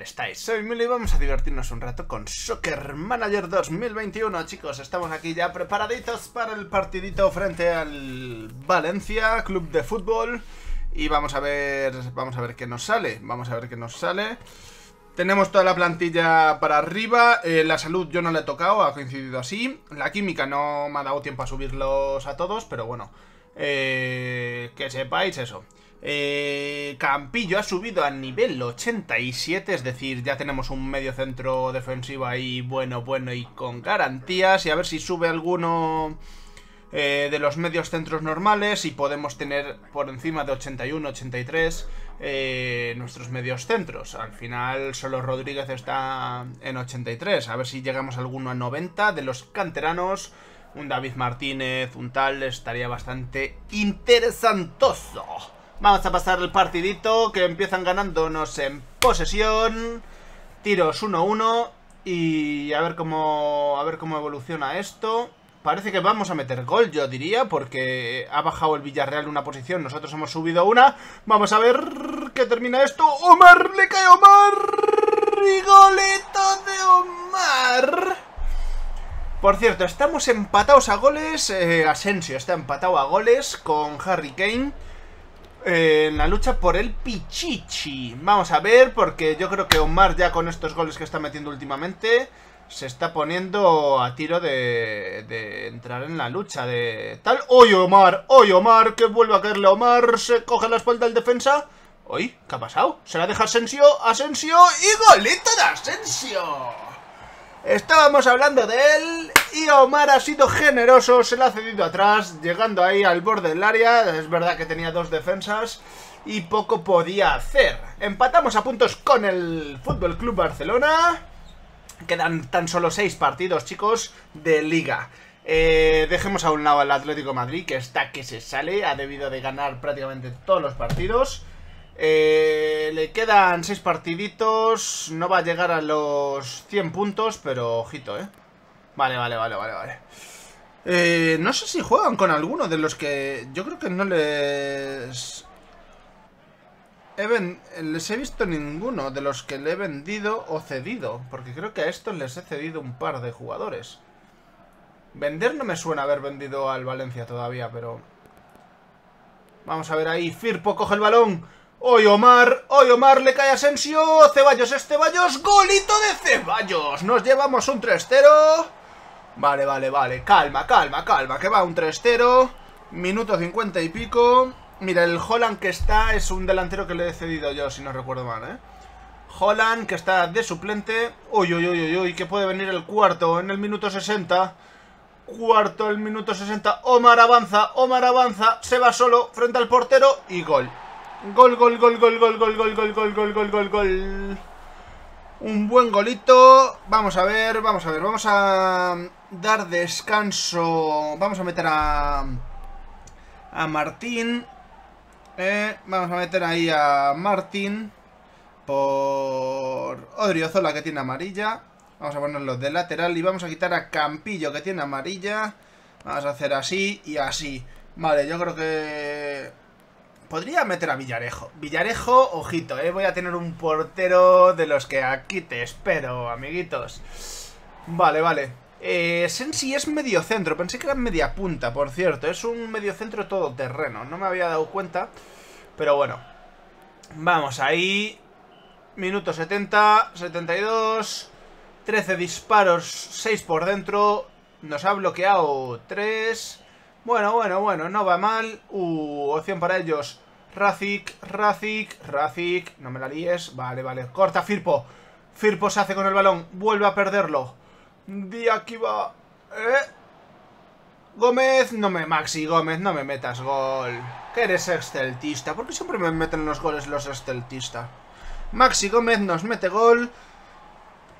estáis? Soy Milo y vamos a divertirnos un rato con Soccer Manager 2021, chicos. Estamos aquí ya preparaditos para el partidito frente al Valencia, club de fútbol. Y vamos a ver, vamos a ver qué nos sale, vamos a ver qué nos sale. Tenemos toda la plantilla para arriba, eh, la salud yo no le he tocado, ha coincidido así. La química no me ha dado tiempo a subirlos a todos, pero bueno, eh, que sepáis eso. Eh, Campillo ha subido a nivel 87, es decir, ya tenemos un medio centro defensivo ahí bueno, bueno y con garantías. Y a ver si sube alguno eh, de los medios centros normales y podemos tener por encima de 81, 83 eh, nuestros medios centros. Al final solo Rodríguez está en 83, a ver si llegamos alguno a 90 de los canteranos. Un David Martínez, un tal, estaría bastante interesantoso. Vamos a pasar el partidito que empiezan ganándonos en posesión. Tiros 1-1 y a ver cómo a ver cómo evoluciona esto. Parece que vamos a meter gol, yo diría, porque ha bajado el Villarreal una posición, nosotros hemos subido una. Vamos a ver qué termina esto. Omar, le cae Omar. Y de Omar. Por cierto, estamos empatados a goles. Eh, Asensio está empatado a goles con Harry Kane en la lucha por el Pichichi. Vamos a ver, porque yo creo que Omar ya con estos goles que está metiendo últimamente se está poniendo a tiro de, de entrar en la lucha de tal. ¡Oye, Omar! ¡Oye, Omar! Que vuelva a caerle Omar. Se coge la espalda el defensa. ¡Uy! ¿Qué ha pasado? Se la deja Asensio. ¡Asensio! ¡Y golito de Asensio! Estábamos hablando de él y Omar ha sido generoso, se le ha cedido atrás, llegando ahí al borde del área. Es verdad que tenía dos defensas y poco podía hacer. Empatamos a puntos con el Fútbol Club Barcelona. Quedan tan solo seis partidos, chicos, de liga. Eh, dejemos a un lado al Atlético Madrid, que está que se sale. Ha debido de ganar prácticamente todos los partidos. Eh, le quedan seis partiditos. No va a llegar a los 100 puntos, pero ojito, ¿eh? Vale, vale, vale, vale, vale. Eh, no sé si juegan con alguno de los que... Yo creo que no les... Les he visto ninguno de los que le he vendido o cedido. Porque creo que a estos les he cedido un par de jugadores. Vender no me suena haber vendido al Valencia todavía, pero... Vamos a ver ahí. Firpo coge el balón. ¡Hoy Omar! ¡Hoy Omar le cae Asensio! ¡Ceballos es Ceballos! ¡Golito de Ceballos! Nos llevamos un 3-0... Vale, vale, vale. Calma, calma, calma. Que va un 3-0. Minuto 50 y pico. Mira, el Holland que está es un delantero que le he cedido yo, si no recuerdo mal, ¿eh? Holland que está de suplente. Uy, uy, uy, uy, uy. Que puede venir el cuarto en el minuto 60. Cuarto el minuto 60. Omar avanza, Omar avanza. Se va solo frente al portero y gol. Gol, gol, gol, gol, gol, gol, gol, gol, gol, gol, gol, gol, gol. Un buen golito. Vamos a ver, vamos a ver. Vamos a dar descanso. Vamos a meter a... A Martín. Eh, vamos a meter ahí a Martín. Por... Odriozola que tiene amarilla. Vamos a ponerlo de lateral y vamos a quitar a Campillo que tiene amarilla. Vamos a hacer así y así. Vale, yo creo que Podría meter a Villarejo. Villarejo, ojito, ¿eh? Voy a tener un portero de los que aquí te espero, amiguitos. Vale, vale. Eh, Sensi es medio centro. Pensé que era media punta, por cierto. Es un medio centro todoterreno. No me había dado cuenta. Pero bueno. Vamos, ahí. Minuto 70, 72. 13 disparos, 6 por dentro. Nos ha bloqueado 3. Bueno, bueno, bueno, no va mal. Uh, opción para ellos. Razik, Razik, Razik. No me la líes. Vale, vale. Corta Firpo. Firpo se hace con el balón. Vuelve a perderlo. aquí va. ¿Eh? Gómez, no me... Maxi Gómez, no me metas gol. Que eres exceltista. ¿Por qué siempre me meten los goles los exceltistas? Maxi Gómez nos mete gol.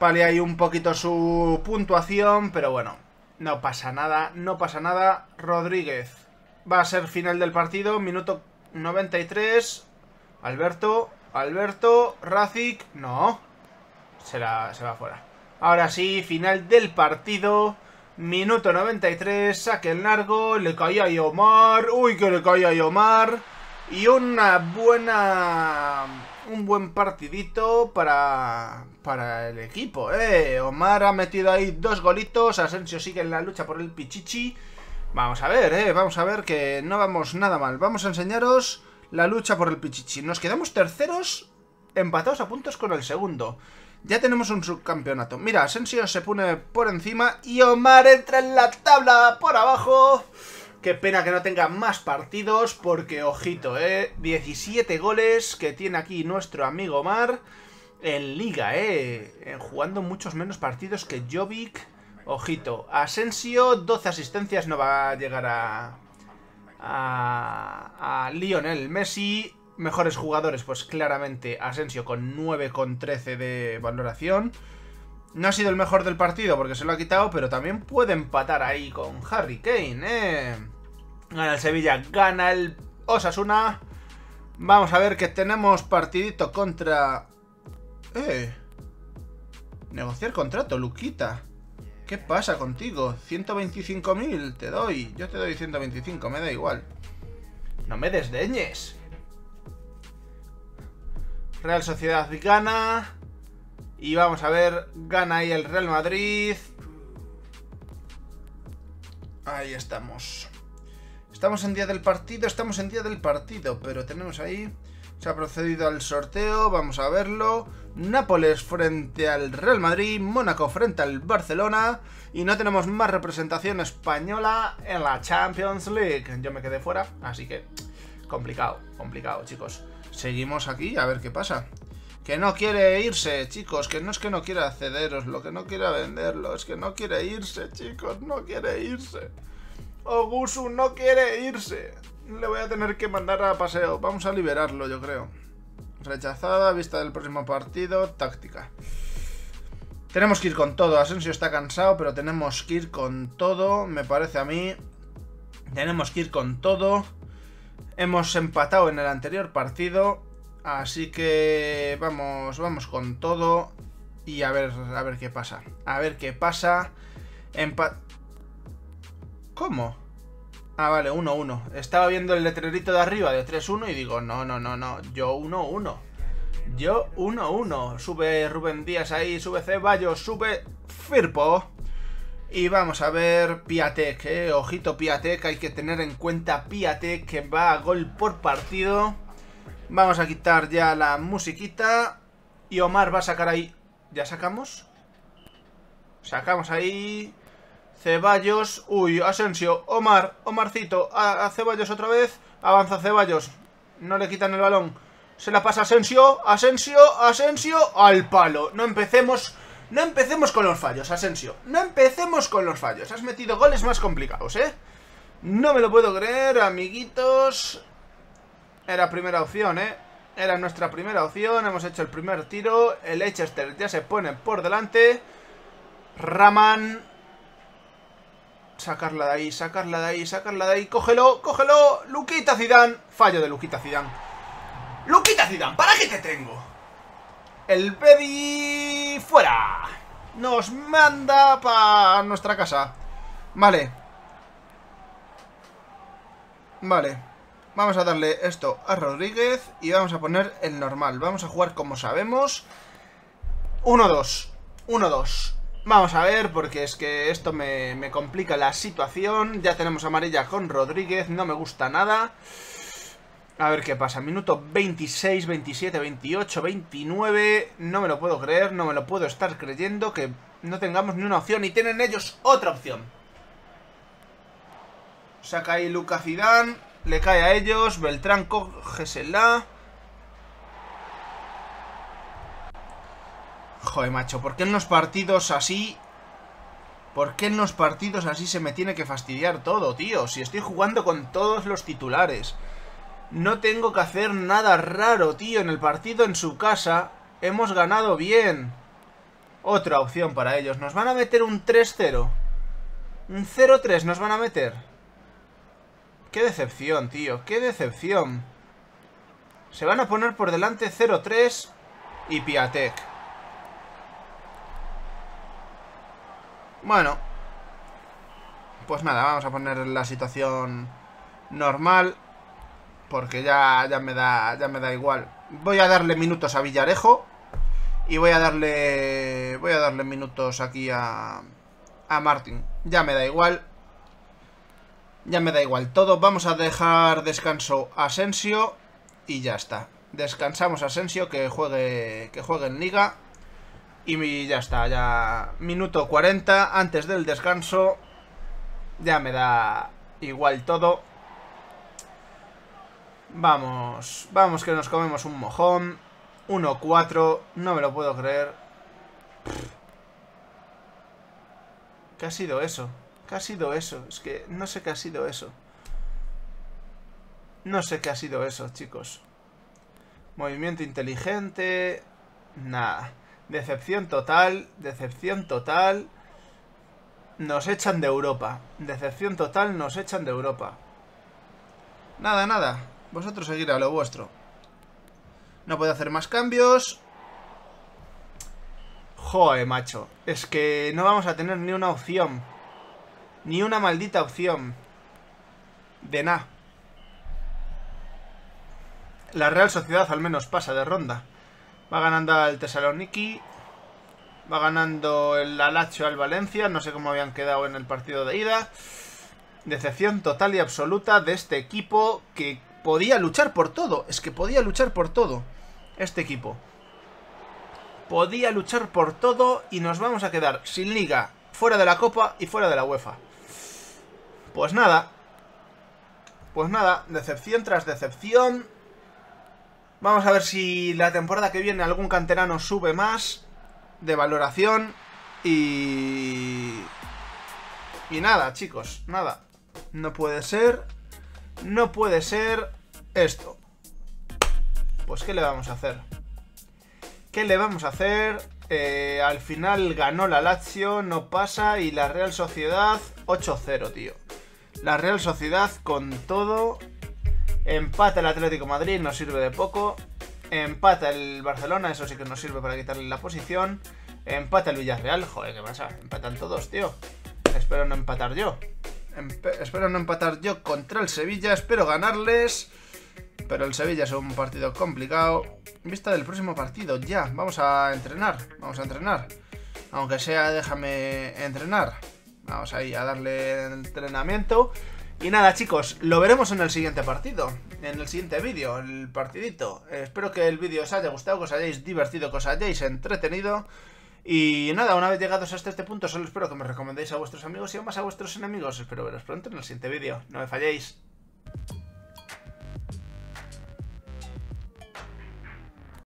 Vale, ahí un poquito su puntuación, pero bueno. No pasa nada, no pasa nada. Rodríguez. Va a ser final del partido, minuto 93. Alberto, Alberto, Racic No. Se, la, se va fuera. Ahora sí, final del partido. Minuto 93, saque el largo, le caía a Omar, uy que le caía a Omar y una buena un buen partidito para para el equipo, eh. Omar ha metido ahí dos golitos, Asensio sigue en la lucha por el Pichichi Vamos a ver, eh, vamos a ver que no vamos nada mal. Vamos a enseñaros la lucha por el Pichichi. Nos quedamos terceros empatados a puntos con el segundo. Ya tenemos un subcampeonato. Mira, Asensio se pone por encima y Omar entra en la tabla por abajo. Qué pena que no tenga más partidos porque, ojito, eh, 17 goles que tiene aquí nuestro amigo Omar en liga, eh, jugando muchos menos partidos que Jovic Ojito, Asensio, 12 asistencias, no va a llegar a, a, Lionel Messi. Mejores jugadores, pues claramente Asensio con 9,13 de valoración. No ha sido el mejor del partido porque se lo ha quitado, pero también puede empatar ahí con Harry Kane, ¿eh? Gana el Sevilla, gana el Osasuna. Vamos a ver que tenemos partidito contra... Eh... Negociar contrato, Luquita. ¿Qué pasa contigo? 125.000, te doy. Yo te doy 125, me da igual. No me desdeñes. Real Sociedad gana. Y vamos a ver, gana ahí el Real Madrid. Ahí estamos. Estamos en día del partido, estamos en día del partido, pero tenemos ahí se ha procedido al sorteo, vamos a verlo. Nápoles frente al Real Madrid, Mónaco frente al Barcelona y no tenemos más representación española en la Champions League. Yo me quedé fuera, así que complicado, complicado, chicos. Seguimos aquí a ver qué pasa. Que no quiere irse, chicos, que no es que no quiera cederos, lo que no quiera venderlo, es que no quiere irse, chicos, no quiere irse. Ogusu no quiere irse. Le voy a tener que mandar a paseo. Vamos a liberarlo, yo creo. Rechazada, vista del próximo partido, táctica. Tenemos que ir con todo. Asensio está cansado, pero tenemos que ir con todo, me parece a mí. Tenemos que ir con todo. Hemos empatado en el anterior partido. Así que vamos, vamos con todo. Y a ver, a ver qué pasa. A ver qué pasa. Empa ¿Cómo? Ah, vale, 1-1. Estaba viendo el letrerito de arriba de 3-1 y digo, no, no, no, no, yo 1-1. Yo 1-1. Sube Rubén Díaz ahí, sube Ceballos, sube Firpo. Y vamos a ver Piatek, eh. Ojito Piatek, hay que tener en cuenta Piatek que va a gol por partido. Vamos a quitar ya la musiquita. Y Omar va a sacar ahí... ¿Ya sacamos? Sacamos ahí... Ceballos, uy, Asensio, Omar, Omarcito, a, Ceballos otra vez, avanza Ceballos, no le quitan el balón, se la pasa Asensio, Asensio, Asensio, al palo, no empecemos, no empecemos con los fallos, Asensio, no empecemos con los fallos, has metido goles más complicados, ¿eh? No me lo puedo creer, amiguitos, era primera opción, ¿eh? Era nuestra primera opción, hemos hecho el primer tiro, el Leicester ya se pone por delante, Raman... Sacarla de ahí, sacarla de ahí, sacarla de ahí. ¡Cógelo, cógelo! ¡Luquita Zidane! Fallo de Luquita Zidane. ¡Luquita Zidane! ¿Para qué te tengo? El Bedi... ¡Fuera! Nos manda para nuestra casa. Vale. Vale. Vamos a darle esto a Rodríguez y vamos a poner el normal. Vamos a jugar como sabemos. Uno dos, uno 2 Vamos a ver, porque es que esto me, complica la situación. Ya tenemos amarilla con Rodríguez, no me gusta nada. A ver qué pasa, minuto 26, 27, 28, 29... No me lo puedo creer, no me lo puedo estar creyendo que no tengamos ni una opción. Y tienen ellos otra opción. Saca ahí Lucas Zidane, le cae a ellos, Beltrán la. Joder, macho, ¿por qué en los partidos así... ¿Por qué en los partidos así se me tiene que fastidiar todo, tío? Si estoy jugando con todos los titulares. No tengo que hacer nada raro, tío. En el partido en su casa hemos ganado bien. Otra opción para ellos. Nos van a meter un 3-0. Un 0-3 nos van a meter. Qué decepción, tío. Qué decepción. Se van a poner por delante 0-3 y Piatek. Bueno. Pues nada, vamos a poner la situación normal. Porque ya, ya, me da, ya me da igual. Voy a darle minutos a Villarejo. Y voy a darle... Voy a darle minutos aquí a... A Martin. Ya me da igual. Ya me da igual todo. Vamos a dejar descanso a Asensio. Y ya está. Descansamos a Asensio que juegue, que juegue en liga. Y ya está, ya minuto 40 antes del descanso. Ya me da igual todo. Vamos, vamos que nos comemos un mojón. 1-4, no me lo puedo creer. ¿Qué ha sido eso? ¿Qué ha sido eso? Es que no sé qué ha sido eso. No sé qué ha sido eso, chicos. Movimiento inteligente... Nada. Decepción total, decepción total. Nos echan de Europa. Decepción total, nos echan de Europa. Nada, nada. Vosotros seguir a lo vuestro. No puedo hacer más cambios. Joder, macho. Es que no vamos a tener ni una opción. Ni una maldita opción. De nada. La Real Sociedad al menos pasa de ronda. Va ganando el Tesaloniki. Va ganando el Alacho al Valencia. No sé cómo habían quedado en el partido de ida. Decepción total y absoluta de este equipo que podía luchar por todo. Es que podía luchar por todo. Este equipo. Podía luchar por todo y nos vamos a quedar sin liga, fuera de la Copa y fuera de la UEFA. Pues nada. Pues nada, decepción tras decepción. Vamos a ver si la temporada que viene algún canterano sube más de valoración y... Y nada, chicos, nada. No puede ser, no puede ser esto. Pues ¿qué le vamos a hacer? ¿Qué le vamos a hacer? Eh, al final ganó la Lazio, no pasa, y la Real Sociedad 8-0, tío. La Real Sociedad con todo Empata el Atlético Madrid, nos sirve de poco. Empata el Barcelona, eso sí que nos sirve para quitarle la posición. Empata el Villarreal, joder, ¿qué pasa? Empatan todos, tío. Espero no empatar yo. espero no empatar yo contra el Sevilla, espero ganarles. Pero el Sevilla es un partido complicado. Vista del próximo partido, ya. Vamos a entrenar, vamos a entrenar. Aunque sea, déjame entrenar. Vamos ahí a darle entrenamiento. Y nada, chicos, lo veremos en el siguiente partido, en el siguiente vídeo, el partidito. Espero que el vídeo os haya gustado, que os hayáis divertido, que os hayáis entretenido. Y nada, una vez llegados hasta este punto, solo espero que me recomendéis a vuestros amigos y aún más a vuestros enemigos. Espero veros pronto en el siguiente vídeo. No me falléis.